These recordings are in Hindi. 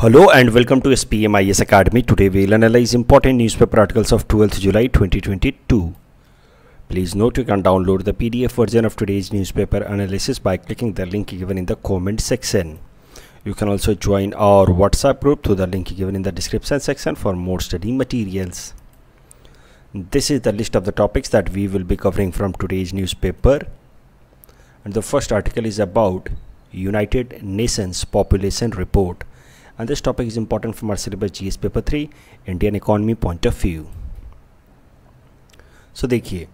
Hello and welcome to SPMIS Academy. Today we will analyze important newspaper articles of 12th July 2022. Please note you can download the PDF version of today's newspaper analysis by clicking the link given in the comment section. You can also join our WhatsApp group through the link given in the description section for more study materials. This is the list of the topics that we will be covering from today's newspaper. And the first article is about United Nations Population Report and this topic is important from our syllabus GS paper 3 Indian economy point of view so so, देखिए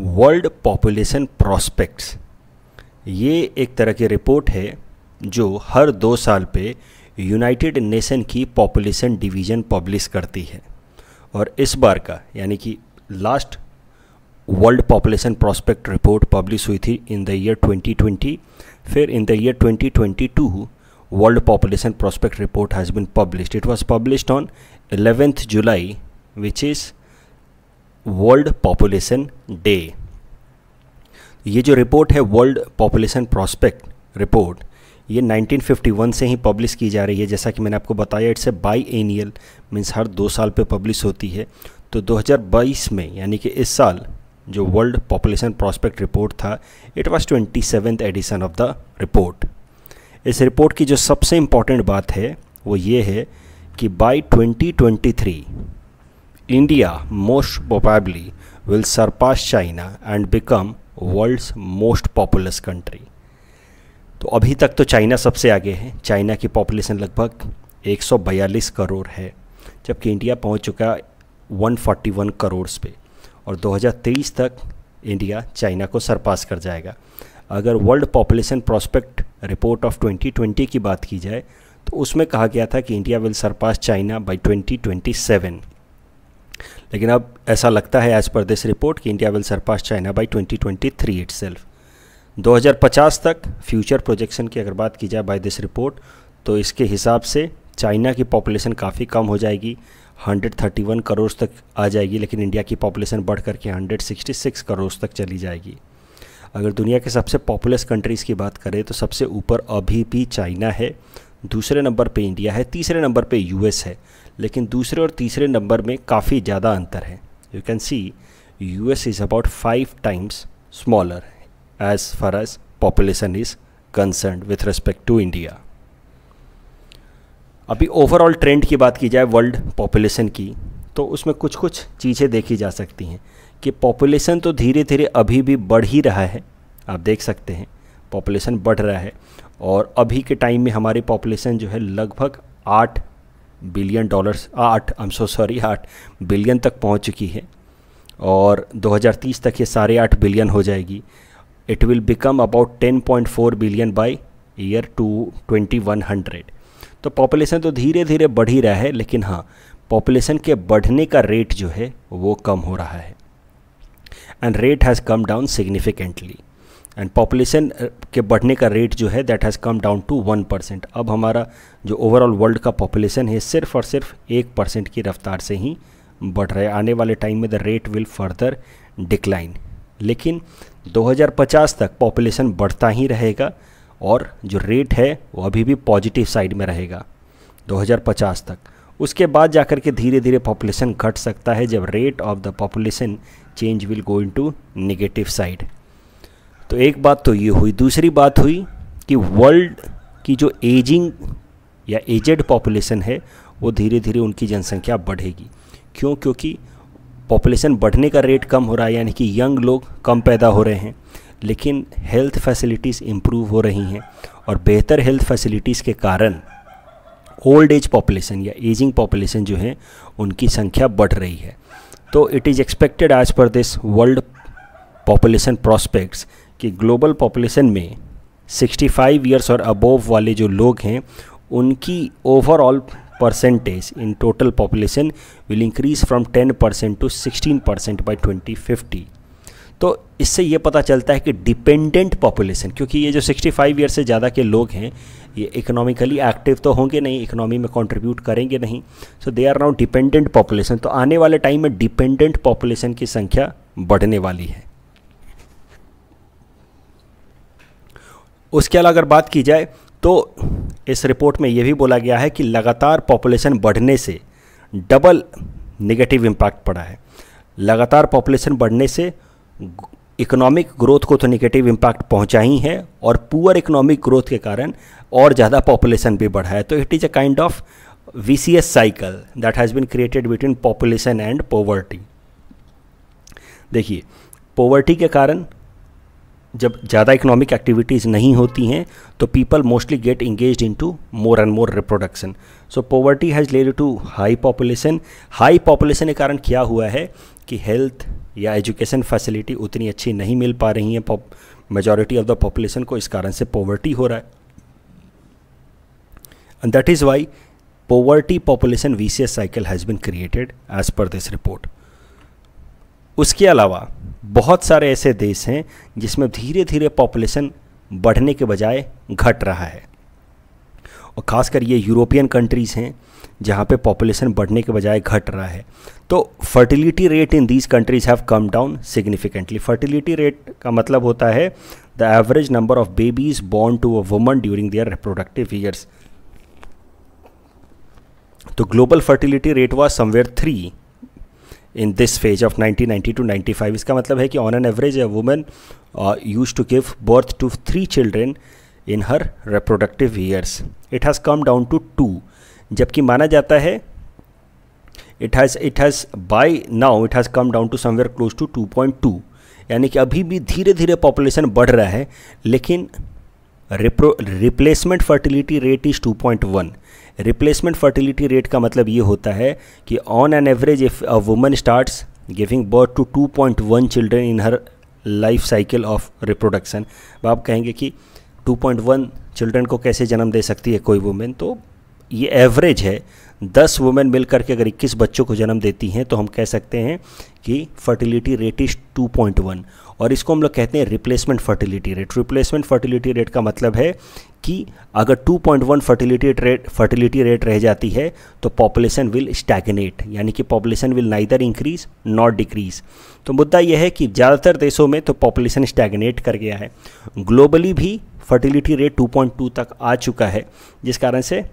वर्ल्ड पॉपुलेशन प्रोस्पेक्ट्स ये एक तरह की रिपोर्ट है जो हर दो साल पे यूनाइटेड नेशन की पॉपुलेशन डिवीज़न पब्लिश करती है और इस बार का यानी कि last world population prospect report publish हुई थी इन द ईयर 2020 फिर in the year 2022 World Population Prospect Report has been published. It was published on 11th July, which is world population day ये जो रिपोर्ट है वर्ल्ड पॉपुलेशन प्रॉस्पेक्ट रिपोर्ट ये 1951 से ही पब्लिश की जा रही है जैसा कि मैंने आपको बताया it's a biennial means हर दो साल पे पब्लिश होती है तो 2022 में यानी कि इस साल जो वर्ल्ड पॉपुलेशन प्रॉस्पेक्ट रिपोर्ट था it was twenty edition of the report इस रिपोर्ट की जो सबसे इम्पॉर्टेंट बात है वो ये है कि by 2023 India most probably will surpass China and become world's most populous country तो अभी तक तो चाइना सबसे आगे है चाइना की पॉपुलेशन लगभग 142 करोड़ है जबकि इंडिया पहुंच चुका है 141 करोड़ पे और 2023 तक इंडिया चाइना को सरपास कर जाएगा अगर world population prospect report of 2020 की बात की जाए तो उसमें कहा गया था कि India will surpass China by 2027 लेकिन अब ऐसा लगता है एज पर दिस रिपोर्ट कि India will surpass China by 2023 twenty 2050 तक फ्यूचर प्रोजेक्शन की अगर बात की जाए बाय दिस रिपोर्ट तो इसके हिसाब से चाइना की पॉपुलेशन काफ़ी कम हो जाएगी 131 करोड़ तक आ जाएगी लेकिन इंडिया की पॉपुलेशन बढ़ करके 166 करोड़ तक चली जाएगी अगर दुनिया के सबसे पॉपुलस कंट्रीज़ की बात करें तो सबसे ऊपर अभी भी चाइना है दूसरे नंबर पे इंडिया है तीसरे नंबर पे यूएस है लेकिन दूसरे और तीसरे नंबर में काफ़ी ज़्यादा अंतर है you can see US is about five times smaller as far as population is concern with respect to India अभी ओवरऑल ट्रेंड की बात की जाए वर्ल्ड पॉपुलेशन की तो उसमें कुछ कुछ चीज़ें देखी जा सकती हैं कि पॉपुलेशन तो धीरे धीरे अभी भी बढ़ ही रहा है आप देख सकते हैं पॉपुलेशन बढ़ रहा है और अभी के टाइम में हमारी पॉपुलेशन जो है लगभग आठ बिलियन डॉलर्स आठ आई एम सो सॉरी आठ बिलियन तक पहुंच चुकी है और 2030 तक ये साढ़े आठ बिलियन हो जाएगी it will become about 10.4 billion by year two 2100 तो पॉपुलेशन तो धीरे धीरे बढ़ ही रहा है लेकिन हाँ पॉपुलेशन के बढ़ने का रेट जो है वो कम हो रहा है and rate has come down significantly and population के बढ़ने का रेट जो है that has come down to one percent अब हमारा जो ओवरऑल वर्ल्ड का पॉपुलेशन है सिर्फ और सिर्फ एक परसेंट की रफ्तार से ही बढ़ रहा है आने वाले टाइम में the rate will further decline लेकिन 2050 तक पॉपुलेशन बढ़ता ही रहेगा और जो रेट है वो अभी भी पॉजिटिव साइड में रहेगा 2050 तक उसके बाद जाकर के धीरे धीरे पॉपुलेशन घट सकता है जब rate of the population change will go into negative side तो एक बात तो ये हुई दूसरी बात हुई कि वर्ल्ड की जो एजिंग या एजेड पॉपुलेशन है वो धीरे धीरे उनकी जनसंख्या बढ़ेगी क्यों क्योंकि पॉपुलेशन बढ़ने का रेट कम हो रहा है यानी कि यंग लोग कम पैदा हो रहे हैं लेकिन हेल्थ फैसिलिटीज़ इम्प्रूव हो रही हैं और बेहतर हेल्थ फैसिलिटीज़ के कारण ओल्ड एज पॉपुलेशन या एजिंग पॉपुलेशन जो है उनकी संख्या बढ़ रही है तो it is expected as per this world population prospects कि ग्लोबल पॉपुलेशन में 65 ईयर्स और अबोव वाले जो लोग हैं उनकी overall percentage in total population will increase from 10 percent to 16 percent by twenty तो इससे ये पता चलता है कि डिपेंडेंट पॉपुलेशन क्योंकि ये जो 65 ईयर से ज़्यादा के लोग हैं ये इकोनॉमिकली एक्टिव तो होंगे नहीं इकोनॉमी में कंट्रीब्यूट करेंगे नहीं so they are now dependent population तो आने वाले टाइम में डिपेंडेंट पॉपुलेशन की संख्या बढ़ने वाली है उसके अलावा अगर बात की जाए तो इस रिपोर्ट में यह भी बोला गया है कि लगातार पॉपुलेशन बढ़ने से डबल नेगेटिव इम्पैक्ट पड़ा है लगातार पॉपुलेशन बढ़ने से इकोनॉमिक ग्रोथ को तो निगेटिव इम्पैक्ट पहुँचा ही है और पुअर इकोनॉमिक ग्रोथ के कारण और ज़्यादा पॉपुलेशन भी बढ़ा है तो it is a kind of vicious cycle that has been created between population and poverty देखिए पोवर्टी के कारण जब ज़्यादा इकोनॉमिक एक्टिविटीज़ नहीं होती हैं तो people mostly get engage into more and more reproduction so poverty has led to high population high population के कारण क्या हुआ है कि हेल्थ या एजुकेशन फैसिलिटी उतनी अच्छी नहीं मिल पा रही है मेजॉरिटी ऑफ द पॉपुलेशन को इस कारण से पॉवर्टी हो रहा है and that is why poverty population vicious cycle has been created as per this report उसके अलावा बहुत सारे ऐसे देश हैं जिसमें धीरे धीरे पॉपुलेशन बढ़ने के बजाय घट रहा है और ख़ासकर ये यूरोपियन कंट्रीज़ हैं जहाँ पे पॉपुलेशन बढ़ने के बजाय घट रहा है तो fertility rate in these countries have come down significantly fertility rate का मतलब होता है the average number of babies born to a woman during their reproductive years तो global fertility rate was somewhere three in this phase of 1990 to 95 इसका मतलब है कि on an average a women use to give birth to three children in her reproductive years it has come down to two जबकि माना जाता है it has it has by now it has come down to somewhere close to 2.2 यानी कि अभी भी धीरे धीरे पॉपुलेशन बढ़ रहा है लेकिन replacement fertility rate is 2.1 replacement fertility rate का मतलब ये होता है कि on an average if a woman starts giving birth to 2.1 children in her life cycle of reproduction अब आप कहेंगे कि 2.1 चिल्ड्रन को कैसे जन्म दे सकती है कोई वुमेन तो ये एवरेज है दस वुमेन मिल करके अगर इक्कीस बच्चों को जन्म देती हैं तो हम कह सकते हैं कि फर्टिलिटी रेट इज़ 2.1 और इसको हम लोग कहते हैं replacement fertility rate replacement fertility rate का मतलब है कि अगर 2.1 फर्टिलिटी रेट फर्टिलिटी रेट रह जाती है तो पॉपुलेशन विल स्टैगनेट यानी कि population will neither increase not decrease तो मुद्दा यह है कि ज़्यादातर देशों में तो पॉपुलेशन स्टैगनेट कर गया है ग्लोबली भी फर्टिलिटी रेट 2.2 तक आ चुका है जिस कारण से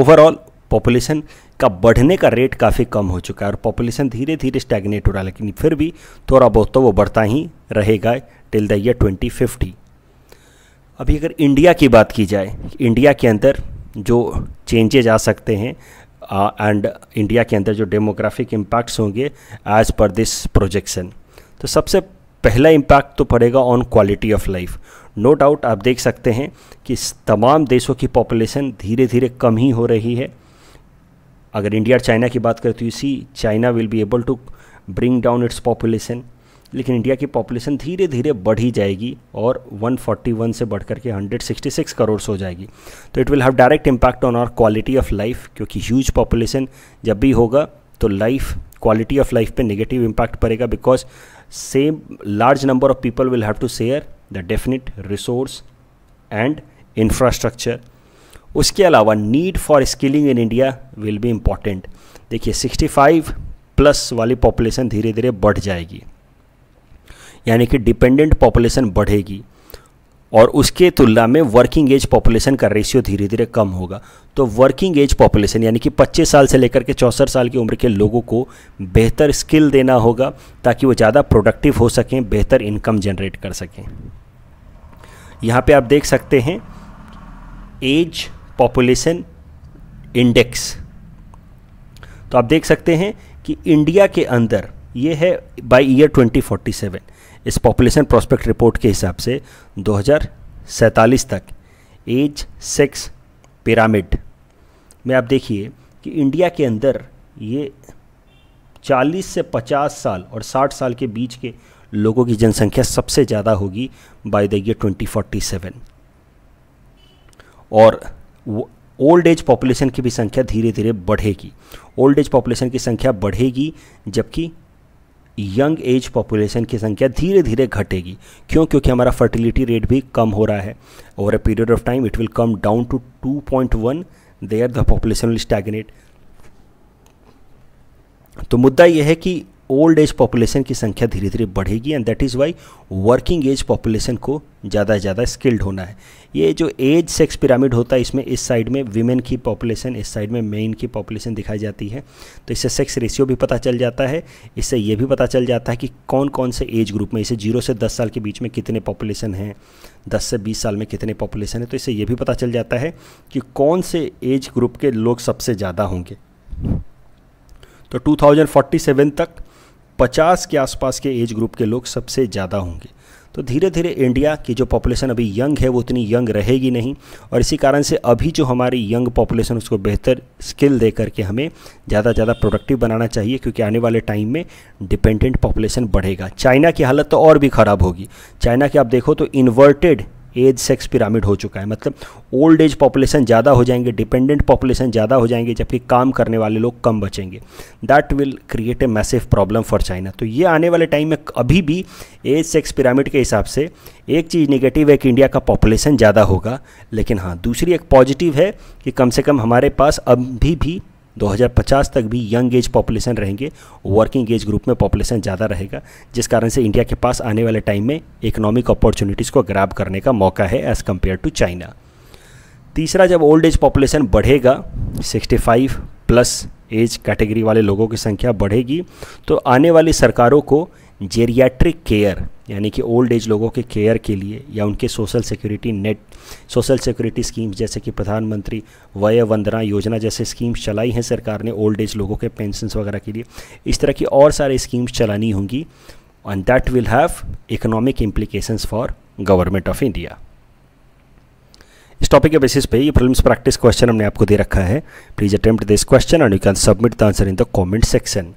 ओवरऑल पॉपुलेशन का बढ़ने का रेट काफ़ी कम हो चुका है और पॉपुलेशन धीरे धीरे स्टैगनेट हो रहा है लेकिन फिर भी थोड़ा बहुत तो वो बढ़ता ही रहेगा till the year twenty fifty अभी अगर इंडिया की बात की जाए इंडिया के अंदर जो चेंजेज आ सकते हैं एंड इंडिया के अंदर जो डेमोग्राफिक इम्पैक्ट्स होंगे एज पर दिस प्रोजेक्शन तो सबसे पहला इम्पैक्ट तो पड़ेगा on quality of life no doubt आप देख सकते हैं कि तमाम देशों की पॉपुलेशन धीरे धीरे कम ही हो रही है अगर इंडिया और चाइना की बात करें तो you see China will be able to bring down its population लेकिन इंडिया की पॉपुलेशन धीरे धीरे बढ़ ही जाएगी और 141 से बढ़ करके 166 करोड़ हो जाएगी तो it will have direct impact on our quality of life क्योंकि ह्यूज पॉपुलेशन जब भी होगा तो लाइफ क्वालिटी ऑफ लाइफ पे नेगेटिव इम्पैक्ट पड़ेगा because same large number of people will have to share the definite resource and infrastructure उसके अलावा need for skilling in India will be important देखिए 65 प्लस वाली पॉपुलेशन धीरे धीरे बढ़ जाएगी यानी कि डिपेंडेंट पॉपुलेशन बढ़ेगी और उसके तुलना में वर्किंग एज पॉपुलेशन का रेशियो धीरे धीरे कम होगा तो वर्किंग एज पॉपुलेशन यानी कि 25 साल से लेकर के चौंसठ साल की उम्र के लोगों को बेहतर स्किल देना होगा ताकि वो ज़्यादा प्रोडक्टिव हो सकें बेहतर इनकम जनरेट कर सकें यहाँ पे आप देख सकते हैं एज पॉपुलेशन इंडेक्स तो आप देख सकते हैं कि इंडिया के अंदर ये है बाय ईयर 2047 इस पॉपुलेशन प्रोस्पेक्ट रिपोर्ट के हिसाब से दो तक एज सेक्स पिरामिड में आप देखिए कि इंडिया के अंदर ये 40 से 50 साल और 60 साल के बीच के लोगों की जनसंख्या सबसे ज़्यादा होगी बाय द ईयर 2047 और ओल्ड एज पॉपुलेशन की भी संख्या धीरे धीरे बढ़ेगी ओल्ड एज पॉपुलेशन की संख्या बढ़ेगी जबकि यंग एज पॉपुलेशन की संख्या धीरे धीरे घटेगी क्यों क्योंकि हमारा फर्टिलिटी रेट भी कम हो रहा है over a period of time it will come down to 2.1 or the population will stagnate तो मुद्दा यह है कि ओल्ड एज पॉपुलेशन की संख्या धीरे धीरे बढ़ेगी and that is why working age population को ज़्यादा से ज़्यादा स्किल्ड होना है ये जो एज सेक्स पिरामिड होता है इसमें इस साइड में वीमेन की पॉपुलेशन इस साइड में मेन की पॉपुलेशन दिखाई जाती है तो इससे सेक्स रेशियो भी पता चल जाता है इससे ये भी पता चल जाता है कि कौन कौन से एज ग्रुप में इसे जीरो से दस साल के बीच में कितने पॉपुलेशन हैं दस से बीस साल में कितने पॉपुलेशन है तो इससे ये भी पता चल जाता है कि कौन से एज ग्रुप के लोग सबसे ज़्यादा होंगे तो टू तक पचास के आसपास के एज ग्रुप के लोग सबसे ज़्यादा होंगे तो धीरे धीरे इंडिया की जो पॉपुलेशन अभी यंग है वो उतनी यंग रहेगी नहीं और इसी कारण से अभी जो हमारी यंग पॉपुलेशन उसको बेहतर स्किल दे करके हमें ज़्यादा ज़्यादा प्रोडक्टिव बनाना चाहिए क्योंकि आने वाले टाइम में डिपेंडेंट पॉपुलेशन बढ़ेगा चाइना की हालत तो और भी ख़राब होगी चाइना की आप देखो तो इन्वर्टेड एज सेक्स पिरामिड हो चुका है मतलब ओल्ड एज पॉपुलेशन ज़्यादा हो जाएंगे डिपेंडेंट पॉपुलेशन ज़्यादा हो जाएंगे जबकि काम करने वाले लोग कम बचेंगे that will create a massive problem for China तो ये आने वाले टाइम में अभी भी एज सेक्स पिरामिड के हिसाब से एक चीज़ निगेटिव है कि इंडिया का पॉपुलेशन ज़्यादा होगा लेकिन हाँ दूसरी एक पॉजिटिव है कि कम से कम हमारे पास अभी भी 2050 तक भी यंग एज पॉपुलेशन रहेंगे वर्किंग एज ग्रुप में पॉपुलेशन ज़्यादा रहेगा जिस कारण से इंडिया के पास आने वाले टाइम में इकोनॉमिक अपॉर्चुनिटीज़ को ग्राब करने का मौका है एज़ कम्पेयर टू चाइना तीसरा जब ओल्ड एज पॉपुलेशन बढ़ेगा 65 प्लस एज कैटेगरी वाले लोगों की संख्या बढ़ेगी तो आने वाली सरकारों को जेरियाट्रिक केयर यानी कि ओल्ड एज लोगों के केयर के लिए या उनके social security net social security schemes जैसे कि प्रधानमंत्री वय वंदना योजना जैसे स्कीम्स चलाई हैं सरकार ने ओल्ड एज लोगों के पेंशन वगैरह के लिए इस तरह की और सारी स्कीम्स चलानी होंगी and that will have economic implications for government of India इस टॉपिक के बेसिस पे ये प्रीलिम्स प्रैक्टिस क्वेश्चन हमने आपको दे रखा है please attempt this question and you can submit the answer in the comment section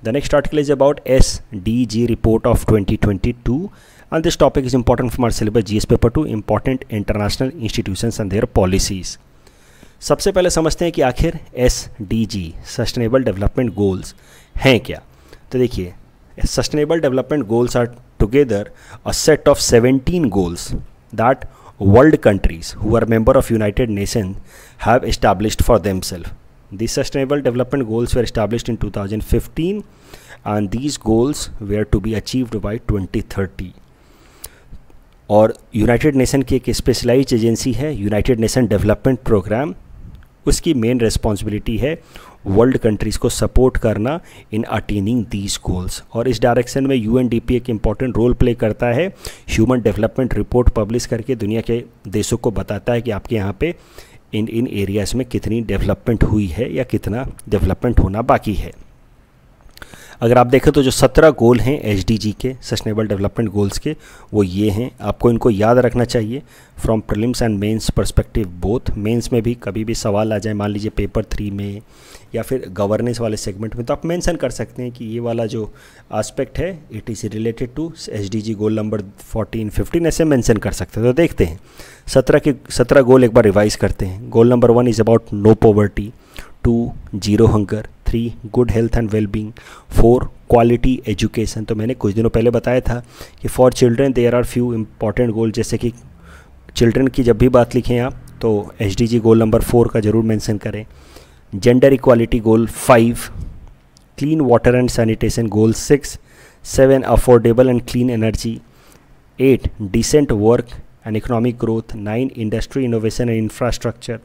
The next article is about SDG report of 2022 and this topic is important from our syllabus GS paper 2 important international institutions and their policies. सबसे पहले समझते हैं कि आखिर S D G sustainable development goals हैं क्या तो देखिए sustainable development goals are together a set of 17 goals that world countries who are member of United Nation have established for themselves The Sustainable Development Goals were established in 2015 and these goals were to be achieved by 2030. और यूनाइटेड नेशन की एक स्पेशलाइज एजेंसी है यूनाइटेड नेशन डेवलपमेंट प्रोग्राम उसकी मेन रिस्पॉन्सिबिलिटी है वर्ल्ड कंट्रीज़ को सपोर्ट करना इन अटेनिंग दीज गोल्स और इस डायरेक्शन में यू एक इम्पॉर्टेंट रोल प्ले करता है ह्यूमन डेवलपमेंट रिपोर्ट पब्लिश करके दुनिया के देशों को बताता है कि आपके यहाँ पे इन इन एरियाज़ में कितनी डेवलपमेंट हुई है या कितना डेवलपमेंट होना बाकी है अगर आप देखें तो जो सत्रह गोल हैं एच के सस्टेनेबल डेवलपमेंट गोल्स के वो ये हैं आपको इनको याद रखना चाहिए from prelims and mains perspective both mains में भी कभी भी सवाल आ जाए मान लीजिए पेपर थ्री में या फिर गवर्नेंस वाले सेगमेंट में तो आप मेंशन कर सकते हैं कि ये वाला जो आस्पेक्ट है it is related to H goal number fourteen fifteen ऐसे मेंशन कर सकते हैं तो देखते हैं सत्रह के सत्रह गोल एक बार रिवाइज़ करते हैं goal number one is about no poverty two zero hunger three good health and wellbeing four quality education तो मैंने कुछ दिनों पहले बताया था कि for children there are few important goal जैसे कि चिल्ड्रेन की जब भी बात लिखें आप तो एच गोल नंबर फोर का ज़रूर मैंसन करें gender equality goal five clean water and sanitation goal six seven affordable and clean energy eight decent work and economic growth nine industry innovation and infrastructure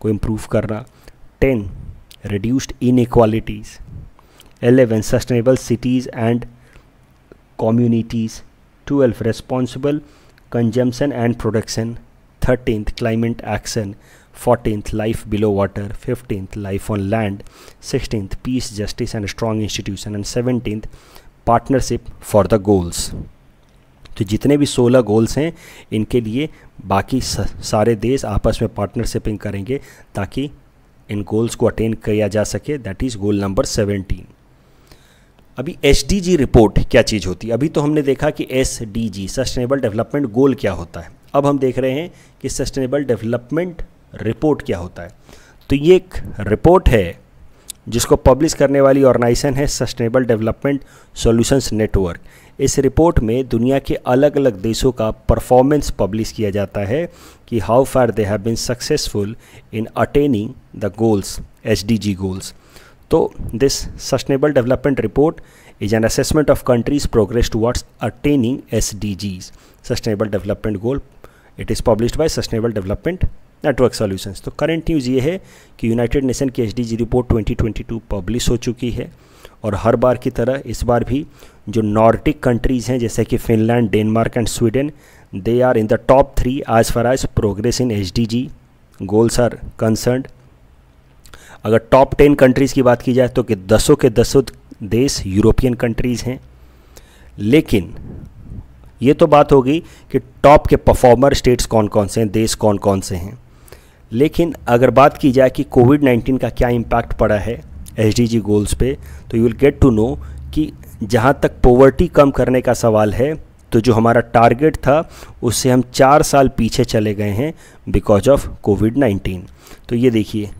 को इम्प्रूव करना ten reduced inequalities. 11. Sustainable cities and communities. 12. Responsible consumption and production. 13th. Climate action. 14th. Life below water. 15th. Life on land. 16th. Peace, justice and strong institution. And 17th. Partnership for the goals. तो जितने भी 16 गोल्स हैं इनके लिए बाकी सारे देश आपस में पार्टनरशिपिंग करेंगे ताकि इन गोल्स को अटेन किया जा सके that is goal number seventeen अभी एस रिपोर्ट क्या चीज़ होती है अभी तो हमने देखा कि एस सस्टेनेबल डेवलपमेंट गोल क्या होता है अब हम देख रहे हैं कि सस्टेनेबल डेवलपमेंट रिपोर्ट क्या होता है तो ये एक रिपोर्ट है जिसको पब्लिश करने वाली ऑर्गेनाइजेशन है सस्टेनेबल डेवलपमेंट सॉल्यूशंस नेटवर्क इस रिपोर्ट में दुनिया के अलग अलग देशों का परफॉर्मेंस पब्लिश किया जाता है कि how far they have been successful in attaining the goals H goals तो this sustainable development report is an assessment of countries progress towards attaining S D sustainable development goal it is published by sustainable development network solutions तो करंट न्यूज़ ये है कि यूनाइटेड नेशन की H D G report twenty twenty two publish हो चुकी है और हर बार की तरह इस बार भी जो नॉर्टिक कंट्रीज़ हैं जैसे कि Finland Denmark and Sweden they are in the top three as far as progress in H goals are concerned. अगर टॉप टेन कंट्रीज़ की बात की जाए तो कि दसों के दसों देश यूरोपियन कंट्रीज़ हैं लेकिन ये तो बात होगी कि टॉप के परफॉर्मर स्टेट्स कौन कौन से हैं देश कौन कौन से हैं लेकिन अगर बात की जाए कि कोविड 19 का क्या इम्पैक्ट पड़ा है एच गोल्स पे तो you will get to know कि जहाँ तक पोवर्टी कम करने का सवाल है तो जो हमारा टारगेट था उससे हम चार साल पीछे चले गए हैं बिकॉज ऑफ कोविड नाइन्टीन तो ये देखिए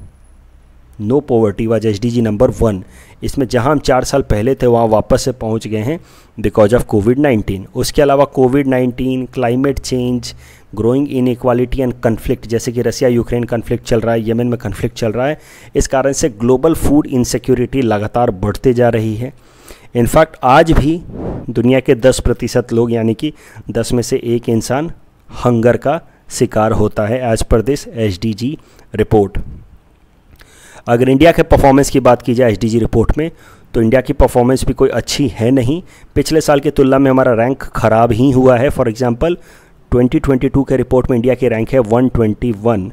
no poverty was H number one इसमें जहां हम चार साल पहले थे वहां वापस से पहुंच गए हैं बिकॉज ऑफ कोविड नाइन्टीन उसके अलावा Covid nineteen climate change growing inequality and conflict जैसे कि रसिया यूक्रेन कन्फ्लिक्ट चल रहा है यमन में कन्फ्लिक्ट चल रहा है इस कारण से ग्लोबल फूड इनसिक्योरिटी लगातार बढ़ते जा रही है इनफैक्ट आज भी दुनिया के 10 प्रतिशत लोग यानी कि 10 में से एक इंसान हंगर का शिकार होता है as per this H report अगर इंडिया के परफॉर्मेंस की बात की जाए एच रिपोर्ट में तो इंडिया की परफॉर्मेंस भी कोई अच्छी है नहीं पिछले साल की तुलना में हमारा रैंक ख़राब ही हुआ है फॉर एग्ज़ाम्पल 2022 के रिपोर्ट में इंडिया की रैंक है 121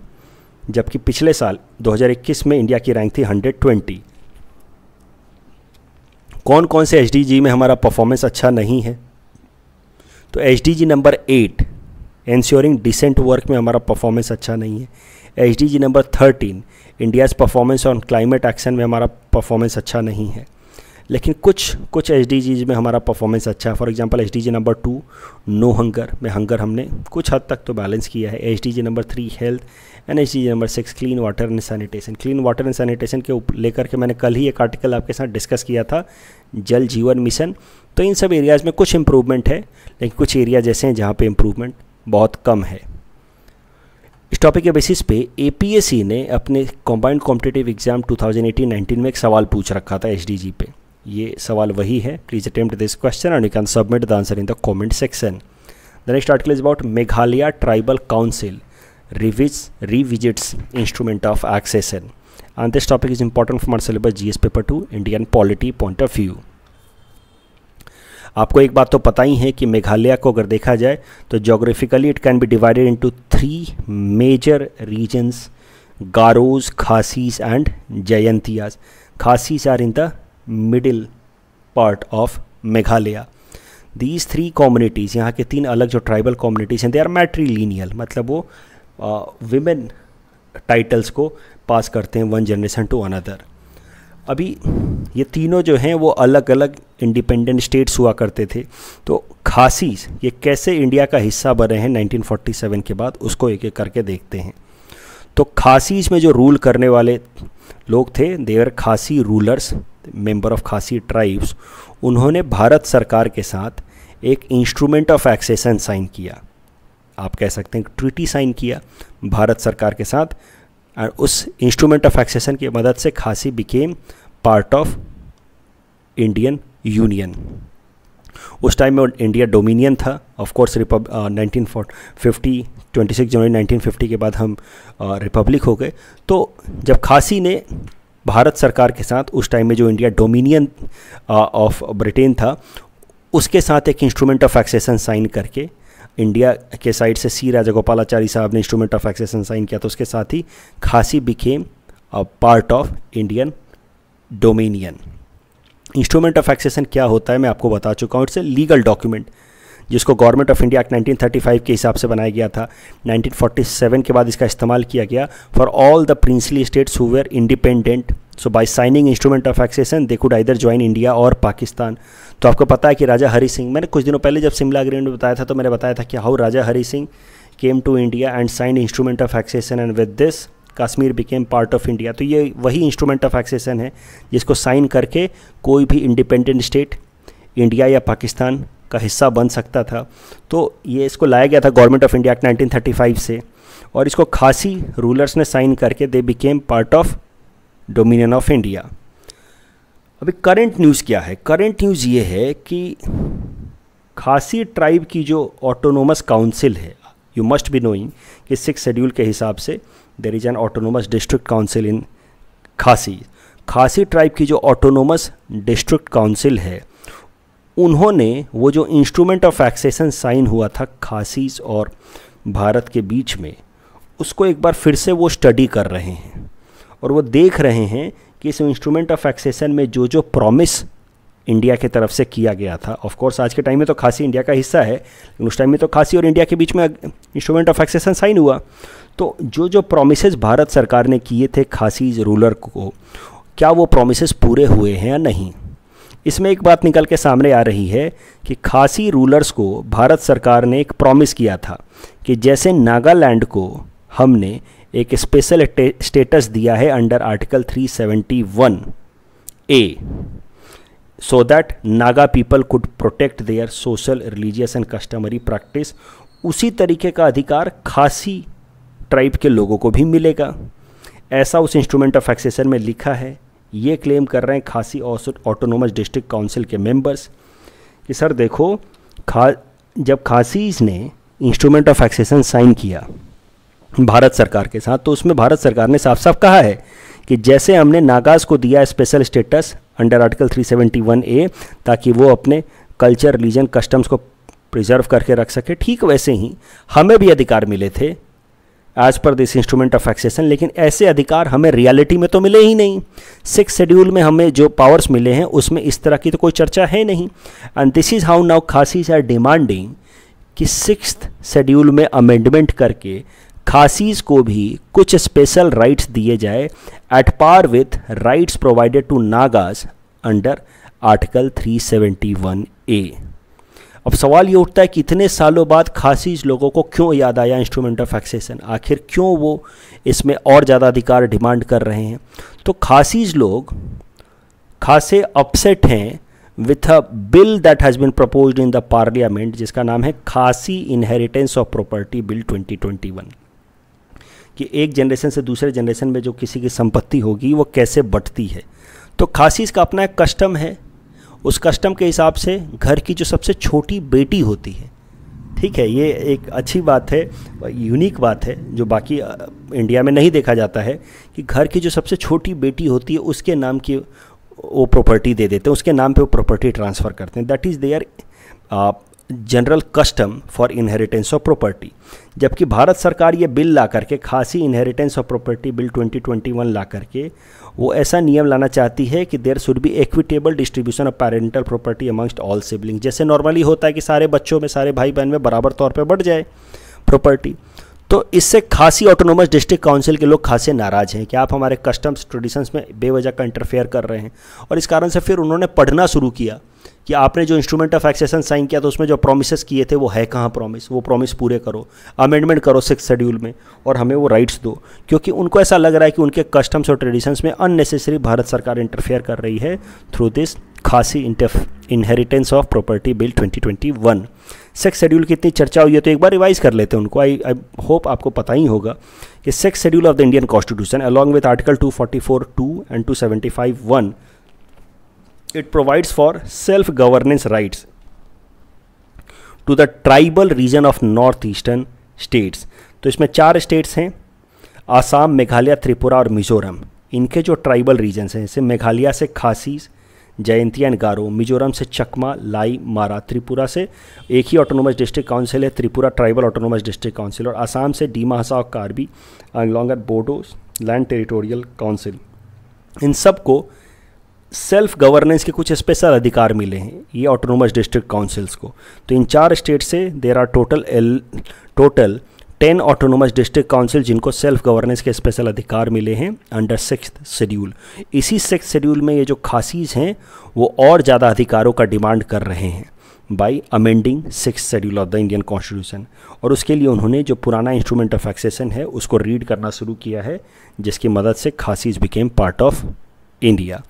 जबकि पिछले साल 2021 में इंडिया की रैंक थी 120 कौन कौन से एच में हमारा परफॉर्मेंस अच्छा नहीं है तो H number eight ensuring decent work में हमारा परफॉर्मेंस अच्छा नहीं है H number thirteen India's performance on climate action में हमारा परफॉर्मेंस अच्छा नहीं है लेकिन कुछ कुछ एच में हमारा परफॉर्मेंस अच्छा है for example S number two no hunger में हंगर हमने कुछ हद तक तो बैलेंस किया है H number three health and S number six clean water and sanitation clean water and sanitation के लेकर के मैंने कल ही एक आर्टिकल आपके साथ डिस्कस किया था जल जीवन मिशन तो इन सब एरियाज़ में कुछ इम्प्रूवमेंट है लेकिन कुछ एरिया जैसे हैं जहाँ पर इम्प्रूवमेंट बहुत कम है इस टॉपिक के बेसिस पे ए ने अपने कॉम्बाइंड कॉम्पिटेटिव एग्जाम 2018-19 में एक सवाल पूछ रखा था जी पे ये सवाल वही है please attempt this question and you can submit the answer in the comment section the next article is about Meghalaya tribal council revis revisits instrument of accession and this topic is important for syllabus G S paper two Indian polity point of view आपको एक बात तो पता ही है कि मेघालय को अगर देखा जाए तो geographically it can be divided into three major regions Garos Khasis and Jaintias Khasis are in the middle part of Meghalaya these three communities, यहाँ के तीन अलग जो ट्राइबल कॉम्युनिटीज़ हैं, दे आर मैट्रीलिनियल मतलब वो विमेन टाइटल्स को पास करते हैं वन जनरेशन टू अनदर अभी ये तीनों जो हैं वो अलग अलग इंडिपेंडेंट स्टेट्स हुआ करते थे तो खासीज ये कैसे इंडिया का हिस्सा बने हैं 1947 के बाद उसको एक एक करके देखते हैं तो खासीज में जो रूल करने वाले लोग थे they were Khasi rulers member of Khasi tribes उन्होंने भारत सरकार के साथ एक इंस्ट्रूमेंट ऑफ एक्सेसन साइन किया आप कह सकते हैं ट्रीटी साइन किया भारत सरकार के साथ और उस इंस्ट्रूमेंट ऑफ एक्सेसन की मदद से Khasi became part of Indian union उस टाइम में इंडिया डोमिनियन था of course repub nineteen fifty twenty six जनवरी नाइनटीन फिफ्टी के बाद हम रिपब्लिक uh, हो गए तो जब खासी ने भारत सरकार के साथ उस टाइम में जो इंडिया डोमिनियन ऑफ ब्रिटेन था उसके साथ एक इंस्ट्रूमेंट ऑफ एक्सेसन साइन करके इंडिया के साइड से सी राजागोपालाचारी साहब ने इंस्ट्रूमेंट ऑफ एक्सेसन साइन किया तो उसके साथ ही Khasi became part of Indian dominion instrument of accession क्या होता है मैं आपको बता चुका हूँ इट्स ए लीगल डॉक्यूमेंट जिसको गवर्नमेंट ऑफ इंडिया एक्ट 1935 के हिसाब से बनाया गया था 1947 के बाद इसका इस्तेमाल किया गया for all the princely states who were independent so by signing instrument of accession they could either join India और पाकिस्तान तो आपको पता है कि राजा हरी सिंह मैंने कुछ दिनों पहले जब शिमला अग्रीमेंट में बताया था तो मैंने बताया था कि how Raja Hari Singh came to India and signed instrument of accession and with this Kashmir became part of India तो ये वही इंस्ट्रूमेंट ऑफ एक्सेसन है जिसको साइन करके कोई भी इंडिपेंडेंट स्टेट इंडिया या पाकिस्तान का हिस्सा बन सकता था तो ये इसको लाया गया था government of India act nineteen से और इसको खासी रूलर्स ने साइन करके they became part of dominion of India अभी करंट न्यूज़ क्या है करंट न्यूज़ ये है कि खासी ट्राइब की जो ऑटोनोमस काउंसिल है यू मस्ट बी नोइंग कि सिक्स शेड्यूल के हिसाब से there is an autonomous district council in Khasi Khasi tribe की जो ऑटोनोमस डिस्ट्रिक्ट काउंसिल है उन्होंने वो जो इंस्ट्रूमेंट ऑफ एक्सेसन साइन हुआ था खासीज और भारत के बीच में उसको एक बार फिर से वो स्टडी कर रहे हैं और वो देख रहे हैं कि इस इंस्ट्रूमेंट ऑफ एक्सेसन में जो जो प्रॉमिस इंडिया के तरफ से किया गया था ऑफ कोर्स आज के टाइम में तो खासी इंडिया का हिस्सा है लेकिन उस टाइम में तो खासी और इंडिया के बीच में इंस्ट्रूमेंट ऑफ एक्सेसन साइन हुआ तो जो जो प्रोमिसज भारत सरकार ने किए थे खासी रूलर को क्या वो प्रोमिस पूरे हुए हैं या नहीं इसमें एक बात निकल के सामने आ रही है कि खासी रूलर्स को भारत सरकार ने एक प्रॉमिस किया था कि जैसे नागालैंड को हमने एक स्पेशल स्टेटस दिया है under article 371 A so that Naga people could protect their social religious and customary practice उसी तरीके का अधिकार खासी ट्राइब के लोगों को भी मिलेगा ऐसा उस इंस्ट्रूमेंट ऑफ एक्सेसन में लिखा है ये क्लेम कर रहे हैं खासी ऑटोनोमस डिस्ट्रिक्ट काउंसिल के मेंबर्स कि सर देखो खा जब खासीज ने इंस्ट्रूमेंट ऑफ एक्सेसन साइन किया भारत सरकार के साथ तो उसमें भारत सरकार ने साफ साफ कहा है कि जैसे हमने नागाज को दिया special status under article 371 A ताकि वो अपने कल्चर रिलीजन कस्टम्स को प्रिजर्व करके रख सके ठीक वैसे ही हमें भी अधिकार मिले थे as per this instrument of accession लेकिन ऐसे अधिकार हमें रियलिटी में तो मिले ही नहीं सिक्स शेड्यूल में हमें जो पावर्स मिले हैं उसमें इस तरह की तो कोई चर्चा है नहीं and this is how now Khasis are demanding कि सिक्स शेड्यूल में अमेंडमेंट करके खासीज को भी कुछ स्पेशल राइट्स दिए जाए at par with rights provided to Nagas under article 371 A अब सवाल ये उठता है कि इतने सालों बाद खासी लोगों को क्यों याद आया इंस्ट्रूमेंट ऑफ एक्सेसन आखिर क्यों वो इसमें और ज़्यादा अधिकार डिमांड कर रहे हैं तो खासीज लोग खासे अपसेट हैं with a bill that has been propose in the parliament जिसका नाम है खासी इनहेरिटेंस ऑफ प्रॉपर्टी बिल 2021 कि एक जनरेशन से दूसरे जनरेशन में जो किसी की संपत्ति होगी वो कैसे बटती है तो खासीज का अपना एक कस्टम है उस कस्टम के हिसाब से घर की जो सबसे छोटी बेटी होती है ठीक है ये एक अच्छी बात है यूनिक बात है जो बाकी इंडिया में नहीं देखा जाता है कि घर की जो सबसे छोटी बेटी होती है उसके नाम की वो प्रॉपर्टी दे देते हैं उसके नाम पे वो प्रॉपर्टी ट्रांसफ़र करते हैं that is their general custom for inheritance of property जबकि भारत सरकार ये बिल ला करके Khasi inheritance of property bill 2021 ला करके वो ऐसा नियम लाना चाहती है कि there should be equitable distribution of parental property amongst all sibling जैसे नॉर्मली होता है कि सारे बच्चों में सारे भाई बहन में बराबर तौर पर बढ़ जाए प्रॉपर्टी तो इससे खासी ऑटोनोमस डिस्ट्रिक्ट काउंसिल के लोग खासे नाराज़ हैं कि आप हमारे कस्टम्स ट्रेडिशंस में बेवजह का इंटरफेयर कर रहे हैं और इस कारण से फिर उन्होंने पढ़ना शुरू किया कि आपने जो इंस्ट्रूमेंट ऑफ एक्सेसन साइन किया था उसमें जो प्रोमिस किए थे वो है कहाँ प्रोमिस वो प्रोमिस पूरे करो अमेंडमेंट करो सिक्स शेड्यूल में और हमें वो राइट्स दो क्योंकि उनको ऐसा लग रहा है कि उनके कस्टम्स और ट्रेडिशंस में अननेसेसरी भारत सरकार इंटरफेयर कर रही है through this Khasi inheritance of property bill 2021 sixth schedule की इतनी चर्चा हुई है तो एक बार रिवाइज कर लेते हैं उनको आई आई होप आपको पता ही होगा कि sixth schedule of the Indian constitution along with article 244 two and 275 one it provides for self governance rights to the tribal region of north eastern states तो इसमें चार स्टेट्स हैं आसाम मेघालय त्रिपुरा और मिजोरम इनके जो ट्राइबल रीजन्स हैं जैसे मेघालय से खासी जयंती एंड गारो मिजोरम से चकमा लाई मारा त्रिपुरा से एक ही ऑटोनोमस डिस्ट्रिक्ट काउंसिल है Tripura tribal autonomous district council और आसाम से डीमा हसा और कार्बी अंगलोंगर बोडो लैंड टेरिटोरियल काउंसिल इन सब को सेल्फ गवर्नेंस के कुछ स्पेशल अधिकार मिले हैं ये ऑटोनोमस डिस्ट्रिक्ट काउंसिल्स को तो इन चार स्टेट से there are total L total ten autonomous district council जिनको सेल्फ गवर्नेंस के स्पेशल अधिकार मिले हैं अंडर सिक्स शेड्यूल इसी सिक्स शेड्यूल में ये जो खासीज हैं वो और ज़्यादा अधिकारों का डिमांड कर रहे हैं by amending six schedule of the Indian constitution और उसके लिए उन्होंने जो पुराना इंस्ट्रूमेंट ऑफ एक्सेसन है उसको रीड करना शुरू किया है जिसकी मदद से Khasis became part of India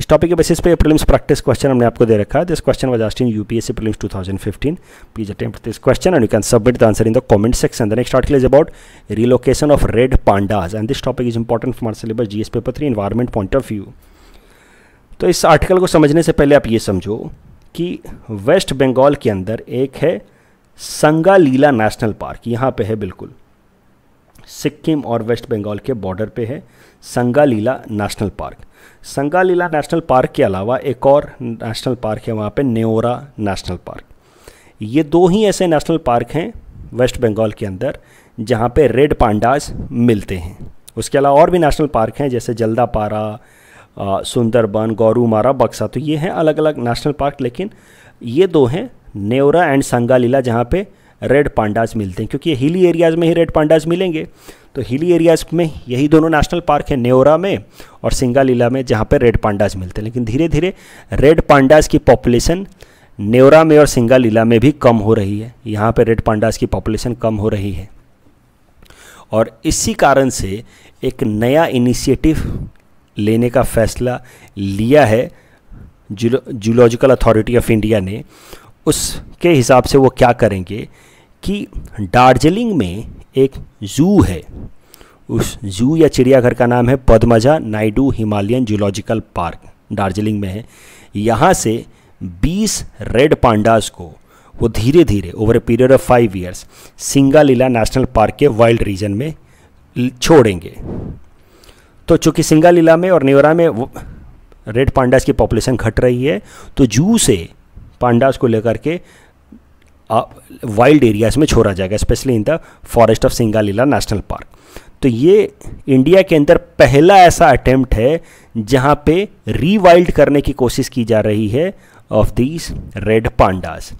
इस टॉपिक के बेसिस पे प्रीलिम्स प्रैक्टिस क्वेश्चन हमने आपको दे रखा है this question was asked in UPSC prelims 2015 please attempt this question and you can submit the answer in the comment section the next article is about relocation of red pandas and this topic is important for syllabus GS paper three environment point of view तो इस आर्टिकल को समझने से पहले आप ये समझो कि वेस्ट बंगाल के अंदर एक है संगा लीला नेशनल पार्क यहाँ पे है बिल्कुल सिक्किम और वेस्ट बंगाल के बॉर्डर पे है Singalila national park Singalila national park के अलावा एक और नेशनल पार्क है वहाँ पे नेओरा नेशनल पार्क ये दो ही ऐसे नेशनल पार्क हैं वेस्ट बंगाल के अंदर जहाँ पे रेड पांडाज मिलते हैं उसके अलावा और भी नेशनल पार्क हैं जैसे जल्दापारा सुंदरबन गौरूमारा बक्सा तो ये हैं अलग अलग नेशनल पार्क लेकिन ये दो हैं नेोरा एंड संगालीला जहाँ पर रेड पांडास मिलते हैं क्योंकि हिली एरियाज़ में ही रेड पांडास मिलेंगे तो हिली एरियाज़ में यही दोनों नेशनल पार्क हैं नेवरा में और सिंगालीला में जहाँ पर रेड पांडास मिलते हैं लेकिन धीरे धीरे रेड पांडास की पॉपुलेशन नेवरा में और सिंगालीला में भी कम हो रही है यहाँ पर रेड पांडास की पॉपुलेशन कम हो रही है और इसी कारण से एक नया इनिशिएटिव लेने का फैसला लिया है जूलॉजिकल अथॉरिटी ऑफ इंडिया ने उसके हिसाब से वो क्या करेंगे कि दार्जिलिंग में एक जू है उस जू या चिड़ियाघर का नाम है पद्मजा नायडू हिमालयन जूलॉजिकल पार्क दार्जिलिंग में है यहाँ से 20 रेड पांडास को वो धीरे धीरे over a period of five years Singalila national park के वाइल्ड रीजन में छोड़ेंगे तो चूँकि सिंगालीला में और नेवरा में रेड पांडास की पॉपुलेशन घट रही है तो जू से पांडास को लेकर के वाइल्ड एरियाज़ में छोड़ा जाएगा specially in the forest of Singalila national park तो ये इंडिया के अंदर पहला ऐसा अटेम्प्ट है जहाँ पे रीवाइल्ड करने की कोशिश की जा रही है ऑफ दीज रेड पांडास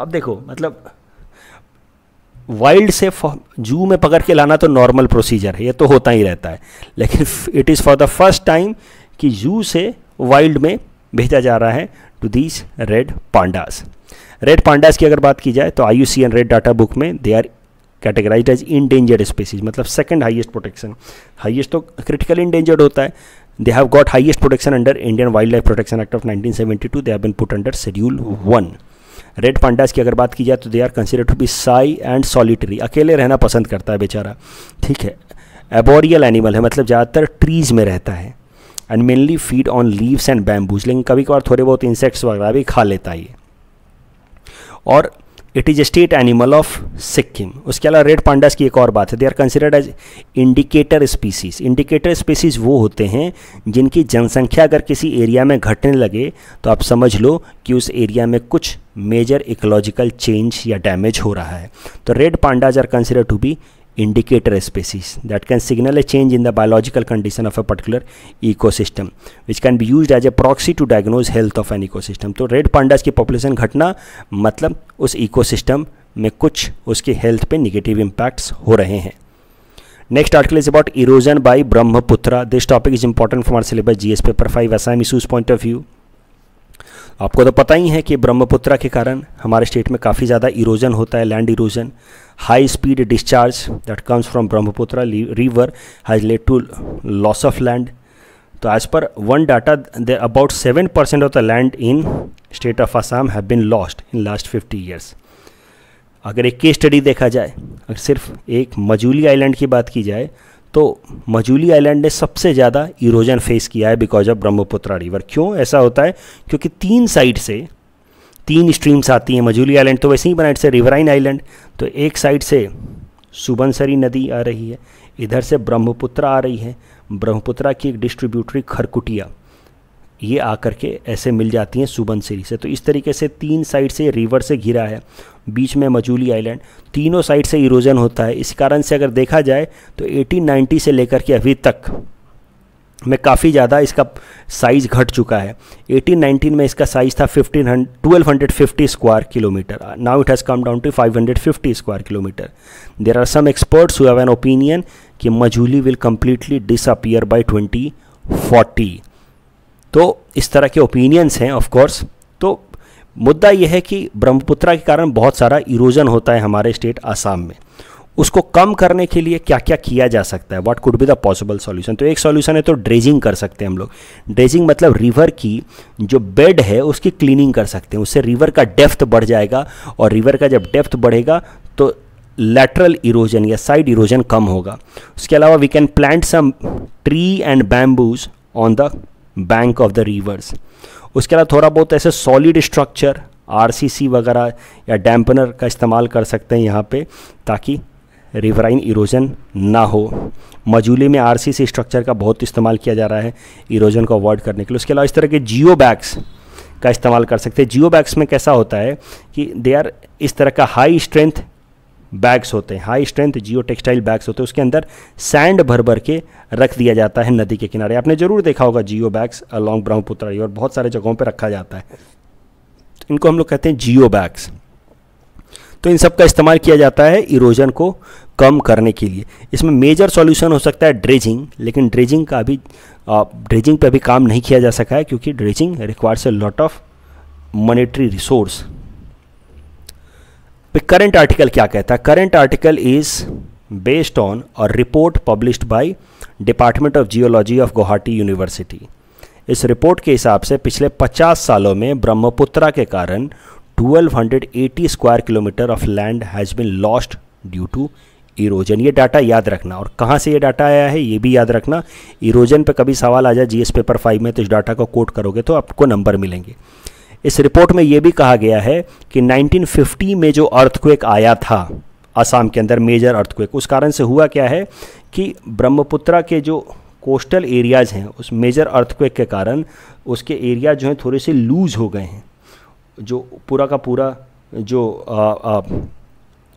अब देखो मतलब वाइल्ड से जू में पकड़ के लाना तो नॉर्मल प्रोसीजर है ये तो होता ही रहता है लेकिन it is for the first time कि जू से वाइल्ड में भेजा जा रहा है to these red pandas red pandas की अगर बात की जाए तो I U C red data book में they are categorise as endangered species मतलब सेकेंड हाइएस्ट प्रोटेक्शन हाइएस्ट तो क्रिटिकल डेंजर्ड होता है they have highest protection under Indian wildlife protection act of nineteen seventy two they have been put under schedule one red pandas की अगर बात की जाए तो they are consider to be shy and solitary अकेले रहना पसंद करता है बेचारा ठीक है एबोरियल एनिमल है मतलब ज़्यादातर ट्रीज में रहता है and mainly feed on leaves and bamboos लेकिन कभी कभार थोड़े बहुत इंसेक्ट्स वगैरह भी खा लेता है ये और it is a state animal of Sikkim उसके अलावा रेड पांडास की एक और बात है they are considered as indicator species indicator species वो होते हैं जिनकी जनसंख्या अगर किसी एरिया में घटने लगे तो आप समझ लो कि उस एरिया में कुछ मेजर इकोलॉजिकल चेंज या डैमेज हो रहा है तो red pandas are consider to be indicator species that can signal a change in the biological condition of a particular ecosystem which can be used as a proxy to diagnose health of an ecosystem तो रेड पांडास की पॉपुलेशन घटना मतलब उस इकोसिस्टम में कुछ उसकी हेल्थ पे निगेटिव इम्पैक्ट्स हो रहे हैं next article is about erosion by Brahmaputra this topic is important for syllabus GS paper five Assam issues point of view आपको तो पता ही है कि ब्रह्मपुत्रा के कारण हमारे स्टेट में काफ़ी ज़्यादा इरोजन होता है land erosion high speed discharge that comes from Brahmaputra river has led to loss of land so as per one data there about 7% of the land in state of assam have been lost in last 50 years अगर एक केस स्टडी देखा जाए अगर सिर्फ एक मजूली आइलैंड की बात की जाए तो मजूली आइलैंड ने सबसे ज़्यादा इरोजन फेस किया है बिकॉज ऑफ ब्रह्मपुत्रा रिवर क्यों ऐसा होता है क्योंकि तीन साइड से तीन स्ट्रीम्स आती हैं मजूली आइलैंड तो वैसे ही बनाइट से रिवराइन आइलैंड तो एक साइड से सुबनसरी नदी आ रही है इधर से ब्रह्मपुत्र आ रही है ब्रह्मपुत्रा की एक डिस्ट्रीब्यूटरी खरकुटिया ये आकर के ऐसे मिल जाती हैं सुबनसरी से तो इस तरीके से तीन साइड से रिवर से घिरा है बीच में मजूली आइलैंड तीनों साइड से इरोजन होता है इस कारण से अगर देखा जाए तो 1890 से लेकर के अभी तक में काफ़ी ज़्यादा इसका साइज़ घट चुका है 1819 में इसका साइज़ था 1500 1250 square kilometre now it has come down to 550 square kilometre there are some experts who've an opinion कि Majuli will completely disappear by 2040 तो इस तरह के ओपिनियंस हैं ऑफ कोर्स तो मुद्दा यह है कि ब्रह्मपुत्रा के कारण बहुत सारा इरोजन होता है हमारे स्टेट आसाम में उसको कम करने के लिए क्या क्या किया जा सकता है what could be the possible solution तो एक सॉल्यूशन है तो ड्रेजिंग कर सकते हैं हम लोग ड्रेजिंग मतलब रिवर की जो बेड है उसकी क्लीनिंग कर सकते हैं उससे रिवर का डेप्थ बढ़ जाएगा और रिवर का जब डेप्थ बढ़ेगा तो लेटरल इरोजन या साइड इरोजन कम होगा उसके अलावा we can plant some tree and bamboos on the bank of the rivers उसके अलावा थोड़ा बहुत ऐसे सॉलिड स्ट्रक्चर आर वगैरह या डैम्पनर का इस्तेमाल कर सकते हैं यहाँ पे ताकि रिवराइन इरोजन ना हो मजूली में आर सी स्ट्रक्चर का बहुत इस्तेमाल किया जा रहा है इरोजन को अवॉइड करने के लिए उसके अलावा इस तरह के जियो बैग्स का इस्तेमाल कर सकते हैं जियो बैग्स में कैसा होता है कि दे आर इस तरह का हाई स्ट्रेंथ बैग्स होते हैं high strength geotextile bags होते हैं उसके अंदर सैंड भर भर के रख दिया जाता है नदी के किनारे आपने ज़रूर देखा होगा जियो बैग्स अलॉन्ग पुत्र और बहुत सारे जगहों पर रखा जाता है इनको हम लोग कहते हैं जियो बैग्स तो इन सब का इस्तेमाल किया जाता है इरोजन को कम करने के लिए इसमें मेजर सॉल्यूशन हो सकता है ड्रेजिंग लेकिन ड्रेजिंग का अभी ड्रेजिंग पे अभी काम नहीं किया जा सका है क्योंकि dredging requires a lot of monetary resource current article क्या कहता है current article is based on a report published by department of geology of Guwahati university इस रिपोर्ट के हिसाब से पिछले 50 सालों में ब्रह्मपुत्रा के कारण 1280 square kilometre of land has been lost due to erosion ये डाटा याद रखना और कहाँ से ये डाटा आया है ये भी याद रखना इरोजन पे कभी सवाल आ जाए जीएस पेपर फाइव में तो इस डाटा को कोट करोगे तो आपको नंबर मिलेंगे इस रिपोर्ट में ये भी कहा गया है कि 1950 में जो अर्थक्वेक आया था आसाम के अंदर मेजर अर्थक्वेक उस कारण से हुआ क्या है कि ब्रह्मपुत्रा के जो कोस्टल एरियाज़ हैं उस मेजर अर्थक्वेक के कारण उसके एरिया जो हैं थोड़े से लूज़ हो गए हैं जो पूरा का पूरा जो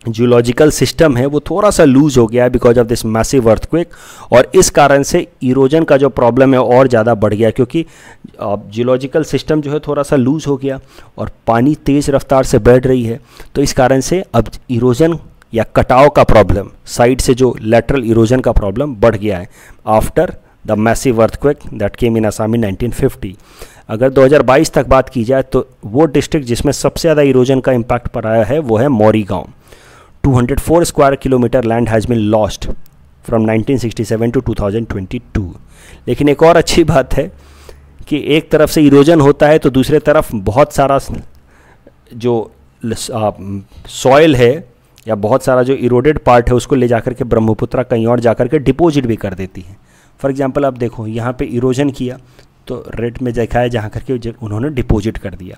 जूलॉजिकल सिस्टम है वो थोड़ा सा लूज हो गया है because of this massive earthquake और इस कारण से इरोजन का जो प्रॉब्लम है और ज़्यादा बढ़ गया क्योंकि जियोलॉजिकल सिस्टम जो है थोड़ा सा लूज हो गया और पानी तेज़ रफ्तार से बढ़ रही है तो इस कारण से अब इरोजन या कटाव का प्रॉब्लम साइड से जो लेटरल इरोजन का प्रॉब्लम बढ़ गया है after the massive earthquake that came in Assam in 1950 अगर 2022 तक बात की जाए तो वो डिस्ट्रिक्ट जिसमें सबसे ज़्यादा इरोजन का इम्पैक्ट पड़ा है वो है Morigaon 204 square kilometre land has been lost from 1967 to 2022 लेकिन एक और अच्छी बात है कि एक तरफ से इरोजन होता है तो दूसरे तरफ बहुत सारा जो सॉयल है या बहुत सारा जो इरोडेड पार्ट है उसको ले जाकर के ब्रह्मपुत्रा कहीं और जाकर के डिपोजिट भी कर देती है फॉर एग्ज़ाम्पल आप देखो यहाँ पे इरोजन किया तो रेट में है जहाँ करके उन्होंने डिपोजिट कर दिया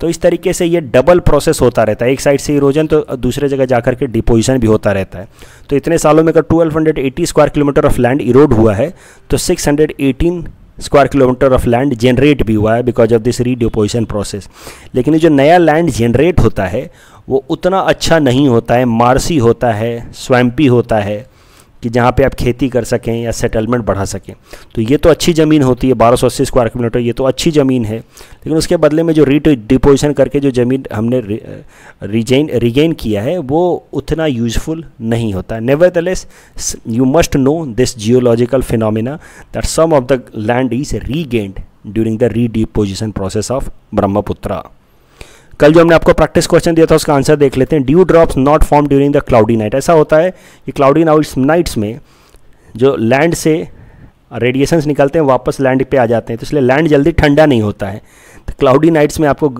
तो इस तरीके से ये डबल प्रोसेस होता रहता है एक साइड से इरोजन तो दूसरे जगह जाकर के डिपोजिशन भी होता रहता है तो इतने सालों में अगर 1280 square kilometre of land erode हुआ है तो 618 square kilometre of land generate भी हुआ है because of this redeposition process लेकिन जो नया लैंड जनरेट होता है वो उतना अच्छा नहीं होता है मारसी होता है स्वैम्पी होता है कि जहाँ पे आप खेती कर सकें या सेटलमेंट बढ़ा सकें तो ये तो अच्छी ज़मीन होती है बारह सौ अस्सी स्क्वायर किलोमीटर ये तो अच्छी ज़मीन है लेकिन उसके बदले में जो रीट डिपोजिशन करके जो ज़मीन हमने रिजेन रिगेन किया है वो उतना यूजफुल नहीं होता never you must know this geological phenomena that some of the land is regained during the redeposition process of Brahmaputra कल जो हमने आपको प्रैक्टिस क्वेश्चन दिया था उसका आंसर देख लेते हैं dew drops not form during the cloudy night ऐसा होता है कि क्लाउडी नाउट्स नाइट्स में जो लैंड से रेडिएशंस निकलते हैं वापस लैंड पे आ जाते हैं तो इसलिए लैंड जल्दी ठंडा नहीं होता है तो क्लाउडी नाइट्स में आपको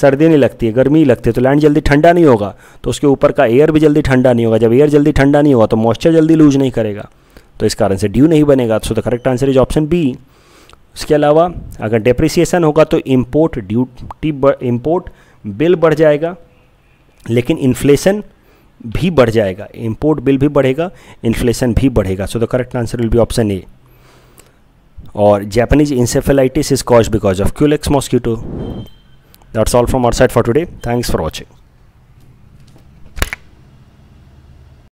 सर्दी नहीं लगती है गर्मी लगती है तो लैंड जल्दी ठंडा नहीं होगा तो उसके ऊपर का एयर भी जल्दी ठंडा नहीं होगा जब एयर जल्दी ठंडा नहीं होगा तो मॉइस्चर जल्दी लूज नहीं करेगा तो इस कारण से ड्यू नहीं बनेगा so the correct answer is option B उसके अलावा अगर डिप्रिसिएशन होगा तो इम्पोर्ट ड्यूटी इम्पोर्ट बिल बढ़ जाएगा लेकिन इन्फ्लेशन भी बढ़ जाएगा इम्पोर्ट बिल भी बढ़ेगा इन्फ्लेशन भी बढ़ेगा so the correct answer will be option A और Japanese encephalitis is cause because of culex mosquito that's all from our side for today thanks for watching